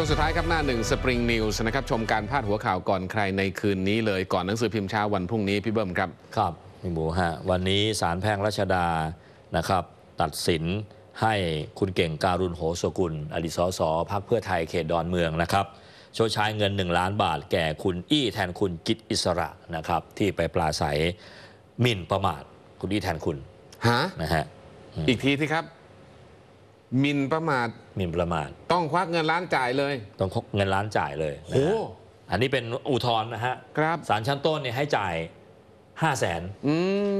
จงสุดท้ายครับหน้าหนึ่งสปริงนิวส์นะครับชมการพาดหัวข่าวก่อนใครในคืนนี้เลยก่อนหนังสือพิมพ์เช้าวันพรุ่งนี้พี่เบิ้มครับ ครับพี่หมูฮะวันนี้ศาลแพ่งรัชดานะครับ ตัดสินให้คุณเก่งการุณโหสกุลอดีตสสพักเพื่อไทยเขตดอนเมืองนะครับชดใช้เงิน 1 ล้านบาทแก่คุณอี้แทนคุณกิตอิสระนะครับ ที่ไปปลาศัยหมิ่นประมาทคุณอี้แทนคุณฮะนะฮะอีกทีที่ครับมินประมาทมินประมาทต้องควักเงินล้านจ่ายเลยต้องควักเงินล้านจ่ายเลยโอ้อันนี้เป็นอุทธรณ์นะฮะครับศาลชั้นต้นเนี่ยให้จ่ายห้าแสน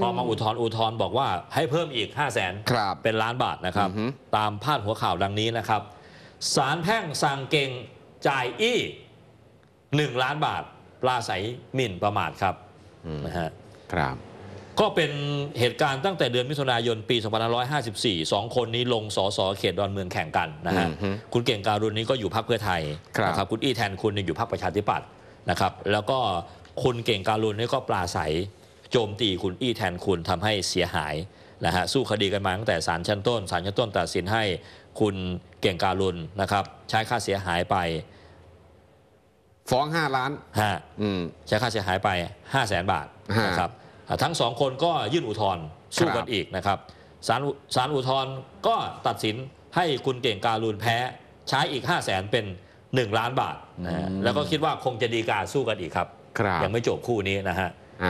พอมาอุทธรณ์อุทธรณ์บอกว่าให้เพิ่มอีกห้าแสนครับเป็นล้านบาทนะครับ ตามพาดหัวข่าวดังนี้นะครับศาลแพ่งสั่งเก่งจ่ายอี้หนึ่งล้านบาทปลาใสหมิ่นประมาทครับนะฮะครับก็เป็นเหตุการณ์ตั้งแต่เดือนมิถุนายน ปี 2554สองคนนี้ลงสอสอเขตดอนเมืองแข่งกันนะฮะ คุณเก่งการุณนี้ก็อยู่พรรคเพื่อไทยนะครับ คุณอี้แทนคุณอยู่พรรคประชาธิปัตย์นะครับ แล้วก็คุณเก่งการุณนี่ก็ปลาใสโจมตีคุณอี้แทนคุณทำให้เสียหายนะฮะ สู้คดีกันมาตั้งแต่ศาลชั้นต้น ศาลชั้นต้นตัดสินให้คุณเก่งการุณนะครับ ใช้ค่าเสียหายไป ฟ้องห้าล้านฮะใช้ค่าเสียหายไปห้าแสนบาทนะครับทั้งสองคนก็ยื่นอุทธรณ์สู้กันอีกนะครับศาลศาลอุทธรณ์ก็ตัดสินให้คุณเก่งการูนแพ้ ใช้อีก5 0 0แสนเป็น 1 ล้านบาทนะแล้วก็คิดว่าคงจะดีกาสู้กันอีกครับรบยังไม่จบคู่นี้นะฮะอ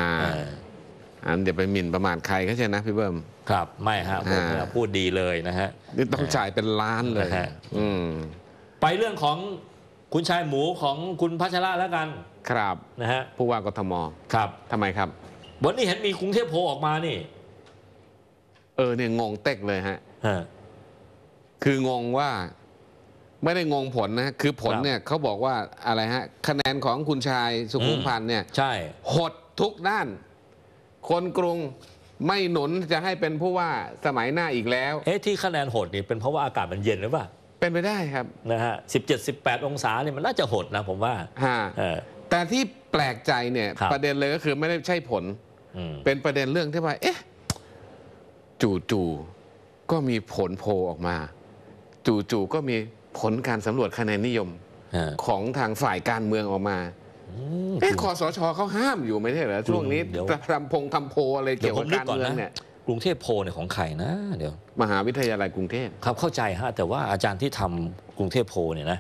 เันเดี๋ยวไปหมิ่นประมาทใครก็ใช่นะพี่เบิ้มครับ ไม่ฮะผมพูดดีเลยนะฮะนี่ต้องจ่ายเป็นล้านเลยไปเรื่องของคุณชายหมูของคุณพัชระแล้วกันครับนะฮะผู้ว่ากทมครับทำไมครับวันนี้เห็นมีกรุงเทพโพออกมานี่ เออเนี่ยงงเต็กเลยฮะฮะ คืองงว่า ไม่ได้งงผลนะคือผลเนี่ยเขาบอกว่าอะไรฮะ คะแนนของคุณชาย สุขุมพันธ์เนี่ยใช่ หดทุกด้าน คนกรุงไม่หนุนจะให้เป็นผู้ว่าสมัยหน้าอีกแล้วเอ๊ะที่คะแนนหดนี่เป็นเพราะว่าอากาศมันเย็นหรือเปล่า เป็นไปได้ครับนะฮะสิบเจ็ดสิบแปดองศาเนี่ยมันน่าจะหดนะผมว่าฮะแต่ที่แปลกใจเนี่ยรประเด็นเลยก็คือ ไม่ได้ใช่ผลเป็นประเด็นเรื่องที่ว่าเอ๊ะจู่ๆก็มีผลโพออกมา จู่ๆก็มีผลการสำรวจคะแนนนิยมของทางฝ่ายการเมืองออกมาเอ๊ะคอสชเขาห้ามอยู่ไม่ใช่เหรอช่วงนี้ทำพงทำโพอะไรเกี่ยวกับการเมืองเนี่ยกรุงเทพโพเนี่ยของใครนะเดี๋ยวมหาวิทยาลัยกรุงเทพครับเข้าใจฮะแต่ว่าอาจารย์ที่ทำกรุงเทพโพเนี่ยนะ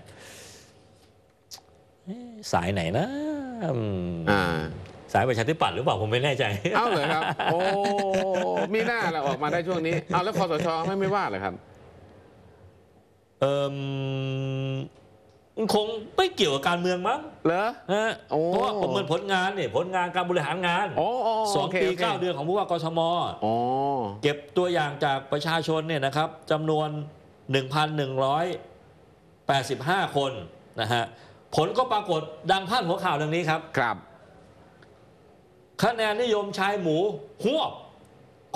สายไหนนะอ่าสายประชาธิปัตย์หรือเปล่าผมไม่แน่ใจ เอ้าเหรอครับ โอ้ มีหน้าแล้วออกมาได้ช่วงนี้เอาแล้วคอสชไม่ไม่ว่าเหรอครับ เออคงไม่เกี่ยวกับการเมืองมั้งเหรอฮะเพราะว่าผมเมินผลงานเนี่ยผลงานการบริหารงานสองปีเก้าเดือนของผู้ว่ากทมเก็บตัวอย่างจากประชาชนเนี่ยนะครับจำนวน1,185คนนะฮะผลก็ปรากฏดังพาดหัวข่าวดังนี้ครับครับคะแนนนิยมชายหมูหัว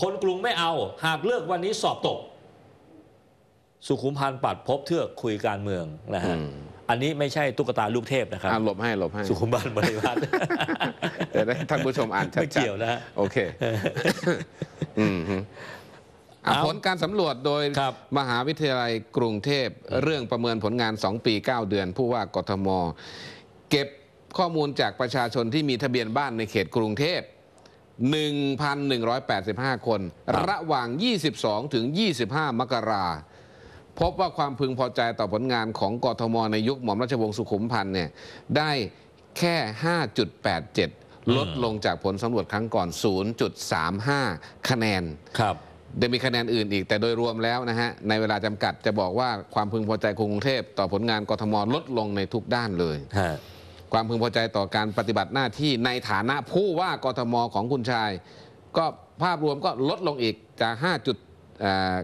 คนกรุงไม่เอา หากเลือกวันนี้สอบตก สุขุมพันธ์ปัดพบเทือกคุยการเมืองนะฮะอันนี้ไม่ใช่ตุ๊กตาลูกเทพนะครับหลบให้หลบให้สุขุมพันธ์บริวารเดี๋ยวท่านผู้ชมอ่านชัดๆไม่เกี่ยวนะโอเคผลการสำรวจโดยมหาวิทยาลัยกรุงเทพเรื่องประเมินผลงาน2ปี9เดือนผู้ว่ากทมเก็บข้อมูลจากประชาชนที่มีทะเบียนบ้านในเขตกรุงเทพ1,185 คน ระหว่าง 22 ถึง 25 มกรา พบว่าความพึงพอใจต่อผลงานของกทมในยุคหม่อมราชวงศ์สุขุมพันธ์เนี่ยได้แค่ 5.87 ลดลงจากผลสำรวจครั้งก่อน 0.35 คะแนน ครับจะมีคะแนนอื่นอีก แต่โดยรวมแล้วนะฮะในเวลาจำกัดจะบอกว่าความพึงพอใจกรุงเทพต่อผลงานกทมลดลงในทุกด้านเลยความพึงพอใจต่อการปฏิบัติหน้าที่ในฐานะผู้ว่ากทมของคุณชาย ก็ภาพรวมก็ลดลงอีก จาก5จุด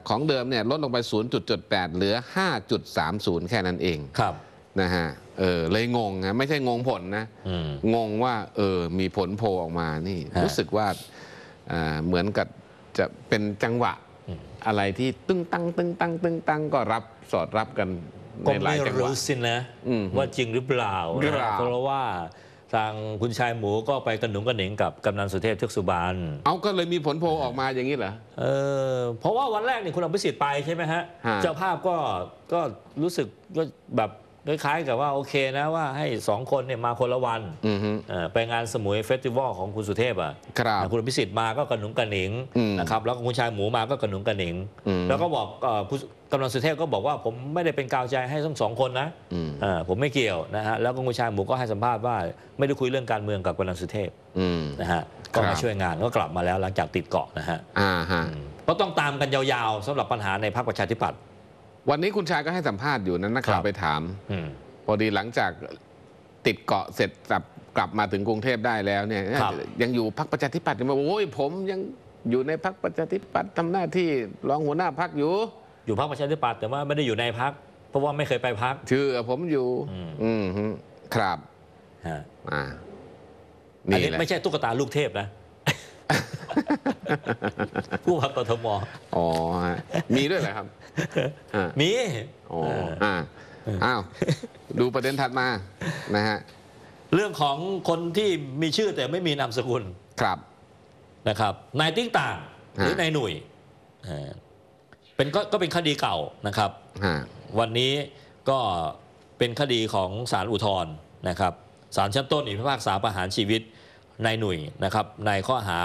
ของเดิมเนี่ยลดลงไป0.78เหลือ 5.30 แค่นั้นเอง ครับนะฮะเออ เลยงงนะไม่ใช่งงผลนะงงว่าเออมีผลโพออกมานี่รู้สึกว่าเหมือนกับจะเป็นจังหวะอะไรที่ตึ้งตั้ง ตึ้งตั้งตึ้งตั้งก็รับ สอดรับกันก็ไม่รู้สินะ ว่าจริงหรือเปล่า เพราะว่า ทางคุณชายหมูก็ไปกันหนุมกนเหนิงกับกำนันสุเทพเทือกสุบานเอาก็เลยมีผลโพลออกมาอย่างนี้เหรอ เออ เพราะว่าวันแรกเนี่ยคุณอภิสิทธิ์ไปใช่ไหมฮะ เจ้าภาพก็ก็รู้สึกก็แบบคล้ายๆกับว่าโอเคนะว่าให้สองคนเนี่ยมาคนละวันไปงานสมุยเฟสติวัลของคุณสุเทพอ่ะครับคุณพิสิทธิ์มาก็กระหนุงกระหนิงนะครับแล้วก็คุณชายหมูมาก็กระหนุงกระหนิงแล้วก็บอกคุณกำลังสุเทพก็บอกว่าผมไม่ได้เป็นกาวใจให้ทั้งสองคนนะอผมไม่เกี่ยวนะฮะแล้วก็คุณชายหมูก็ให้สัมภาษณ์ว่าไม่ได้คุยเรื่องการเมืองกับกำลังสุเทพนะฮะก็มาช่วยงานก็กลับมาแล้วหลังจากติดเกาะนะฮะพราฮะก็ต้องตามกันยาวๆสำหรับปัญหาในพรรคประชาธิปัตย์วันนี้คุณชายก็ให้สัมภาษณ์อยู่นั้นนะครับไปถามพอดีหลังจากติดเกาะเสร็จกลับกลับมาถึงกรุงเทพได้แล้ว เนี่ยยังอยู่พักประชาธิปัตย์ยังโอ้ยผม ยังอยู่ในพักประชาธิปัตย์ทำหน้าที่รองหัวหน้าพักอยู่ อยู่พักประชาธิปัตย์แต่ว่าไม่ได้อยู่ในพัก เพราะว่าไม่เคยไปพักชื่อผมอยู่ อืมครับอ่าอันนี้ไม่ใช่ตุ๊กตาลูกเทพนะผู้ว่ากทม อ๋อ มีด้วยเหรอครับ มี อ๋ออาอ้าว ดูประเด็นถัดมานะฮะ เรื่องของคนที่มีชื่อแต่ไม่มีนามสกุล ครับ นะครับ นายติ้งต่างหรือนายหนุ่ยเป็นก็ก็เป็นคดีเก่านะครับ วันนี้ก็เป็นคดีของศาลอุทธรณ์นะครับศาลชั้นต้นอกพิพากษาประหารชีวิตนายหนุ่ยนะครับ ในข้อหา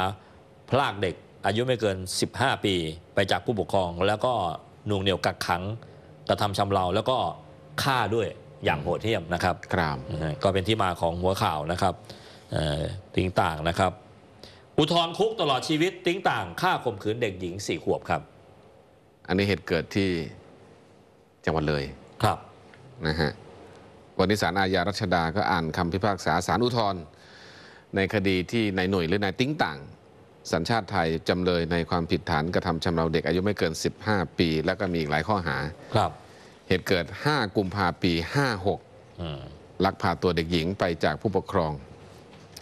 พรากเด็กอายุไม่เกิน 15 ปีไปจากผู้ปกครองแล้วก็หน่วงเหนี่ยวกักขัง กระทำชำเราแล้วก็ฆ่าด้วยอย่างโหดเหี้ยมนะครับครับก็เป็นที่มาของหัวข่าวนะครับติ้งต่างนะครับ อุทธรคุกตลอดชีวิตติ้งต่างฆ่าข่มขืนเด็กหญิงสี่ขวบครับอันนี้เหตุเกิดที่จังหวัดเลยครับนะฮะวันนี้ศาลอาญารัชดาก็อ่านคำพิพากษาศาลอุทธรในคดีที่นายหน่วยหรือนายติ้งต่างสัญชาติไทยจำเลยในความผิดฐาน กระทำชำเราเด็กอายุไม่เกิน 15 ปี แล้วก็มีอีกหลายข้อหา ครับเหตุเกิด 5 กุมภาปี 56ลักพาตัวเด็กหญิงไปจากผู้ปกครอง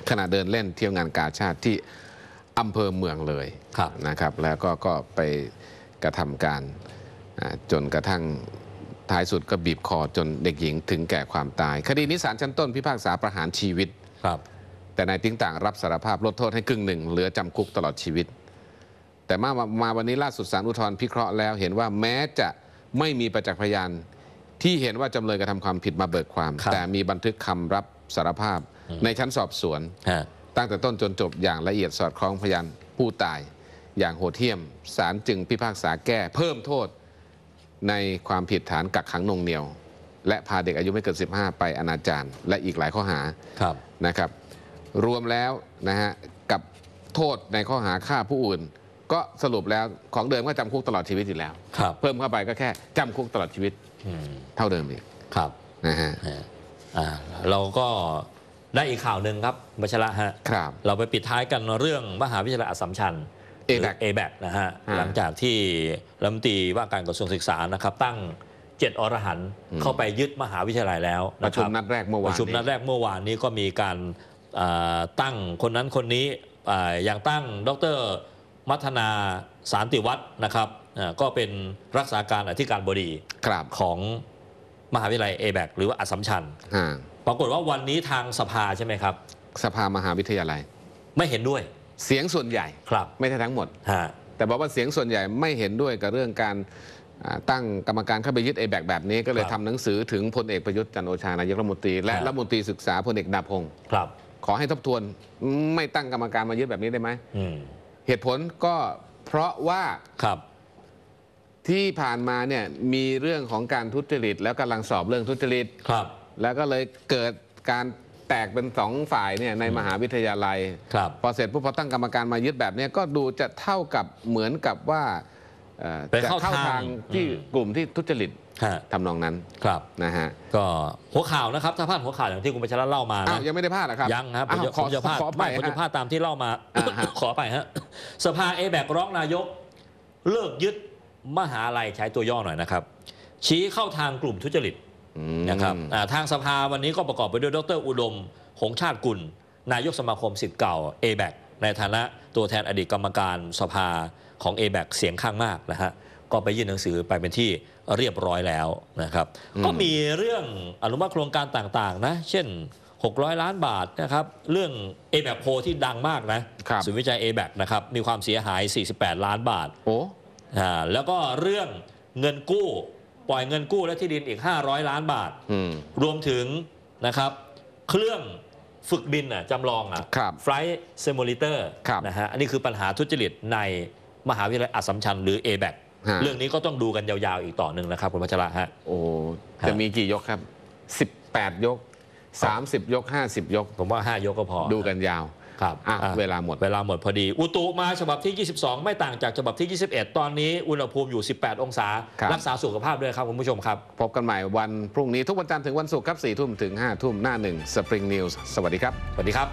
ขณะเดินเล่นเที่ยวงานกาชาติที่อำเภอเมืองเลยนะครับ แล้วก็ก็ไปกระทำการจนกระทั่ง ท้ายสุดก็บีบคอจนเด็กหญิงถึงแก่ความตาย คดีนี้ศาลชั้นต้นพิพากษาประหารชีวิตครับแต่นายติ้งต่างรับสารภาพลดโทษให้ครึ่งหนึ่ง เหลือจำคุกตลอดชีวิต แต่มามาวันนี้ล่าสุดสารอุทธรณ์พิเคราะห์แล้วเห็นว่าแม้จะไม่มีประจักษ์พยาน ที่เห็นว่าจำเลยกระทำความผิดมาเบิกความ แต่มีบันทึกคำรับสารภาพในชั้นสอบสวน ตั้งแต่ต้นจนจบอย่างละเอียดสอดคล้องพยานผู้ตายอย่างโหดเหี้ยมสารจึงพิพากษาแก้เพิ่มโทษในความผิดฐานกักขังนงเหนียวและพาเด็กอายุไม่เกิน15 ไปอนาจารและอีกหลายข้อหานะครับรวมแล้วนะฮะกับโทษในข้อหาฆ่าผู้อื่น ก็สรุปแล้วของเดิมก็จำคุกตลอดชีวิตอยู่แล้วเพิ่มเข้าไปก็แค่จำคุกตลอดชีวิตเท่าเดิมอีกครับนะฮะเราก็ได้อีกข่าวหนึ่งครับบัชระฮะครับเราไปปิดท้ายกันเรื่องมหาวิทยาลัยอัสสัมชัญเอแบกเอแบกนะฮะหลังจากที่รัฐมนตรีว่าการกระทรวงศึกษานะครับ ตั้งเจ็ดอรหันต์เข้าไปยึดมหาวิทยาลัยแล้วประชุมนัดแรกเมื่อวานระชุมนัดแรกเมื่อวานนี้ก็มีการตั้งคนนั้นคนนี้อย่างตั้งดรมัฒนาสารติวัฒนะครับก็เป็นรักษาการอธิการบดีของมหาวิทยาลัยเอแบกหรือว่าอัสสัมชัญปรากฏว่าวันนี้ทางสภาใช่ไหมครับ สภามหาวิทยาลัย ไม่เห็นด้วยเสียงส่วนใหญ่ครับไม่ใช่ทั้งหมดแต่บอกว่าเสียงส่วนใหญ่ไม่เห็นด้วยกับเรื่องการตั้งกรรมการเข้าไปยึดเอแบกแบบนี้ก็เลยทำหนังสือถึงพลเอกประยุทธ์จันโอชานายกรัฐมนตรีและรัฐมนตรีศึกษาพลเอกดาพงศ์ขอให้ทบทวน ไม่ตั้งกรรมการมาเยอะแบบนี้ได้ไหมเหตุผลก็เพราะว่าครับที่ผ่านมาเนี่ยมีเรื่องของการทุจริตแล้วกำลังสอบเรื่องทุจริตครับ แล้วก็เลยเกิดการแตกเป็นสองฝ่ายเนี่ยในมหาวิทยาลัยครับพอเสร็จผู้พอตั้งกรรมการมายึดแบบนี้ก็ดูจะเท่ากับเหมือนกับว่าจะเข้าทางที่กลุ่มที่ทุจริตทำนองนั้นครับนะฮะก็หัวข่าวนะครับ ถ้าพลาดหัวข่าวอย่างที่คุณประชรัตเล่ามานะยังไม่ได้พลาดนหรอครับยังครับผมจะวพลาดไม่ผมจะพลาดตามที่เล่ามาขอไปฮะสภาเอแบกร้องนายกเลิกยึดมหาลัยใช้ตัวย่อหน่อยนะครับชี้เข้าทางกลุ่มทุจริตนะครับทางสภาวันนี้ก็ประกอบไปด้วยดร อุดมหงชาติกุลนายกสมาคมสิทธิ์เก่า a b a กในฐานะตัวแทนอดีตกรรมการสภาของ a b a กเสียงข้างมากนะฮะก็ไปยื่นหนังสือไปเป็นที่เรียบร้อยแล้วนะครับก็มีเรื่องอนุมัติโครงการต่างๆนะเช่น 600 ล้านบาทนะครับเรื่อง a b a บโพที่ดังมากนะศูนย์วิจัย a b a บนะครับมีความเสียหาย 48 ล้านบาทโอ้แล้วก็เรื่องเงินกู้ ปล่อยเงินกู้และที่ดินอีก 500 ล้านบาท รวมถึงนะครับเครื่องฝึกบินอ่ะจำลองอ่ะไฟล์เซมูลิเตอร์นะฮะอันนี้คือปัญหาทุจริต ในมหาวิทยาลัยอัสสัมชัญ หรือ a b a บเรื่องนี้ก็ต้องดูกันยาวๆอีกต่อหนึ่งนะครับ คุณพัชระฮะโอ้ จะมีกี่ยกครับ 18 ยก 30 ยก 50 ยก ผมว่า 5 ยกก็พอ ดูกันยาวครับเวลาหมดเวลาหมดพอดี อุตุมาฉบับที่ 22 ไม่ต่างจากฉบับที่ 21 ตอนนี้อุณหภูมิอยู่ 18 องศา รักษาสุขภาพด้วยครับ คุณผู้ชมครับ พบกันใหม่วันพรุ่งนี้ทุกวันจันทร์ถึงวันศุกร์ครับ4ทุ่มถึง5ทุ่มหน้าหนึ่งสปริงนิวส์สวัสดีครับสวัสดีครับ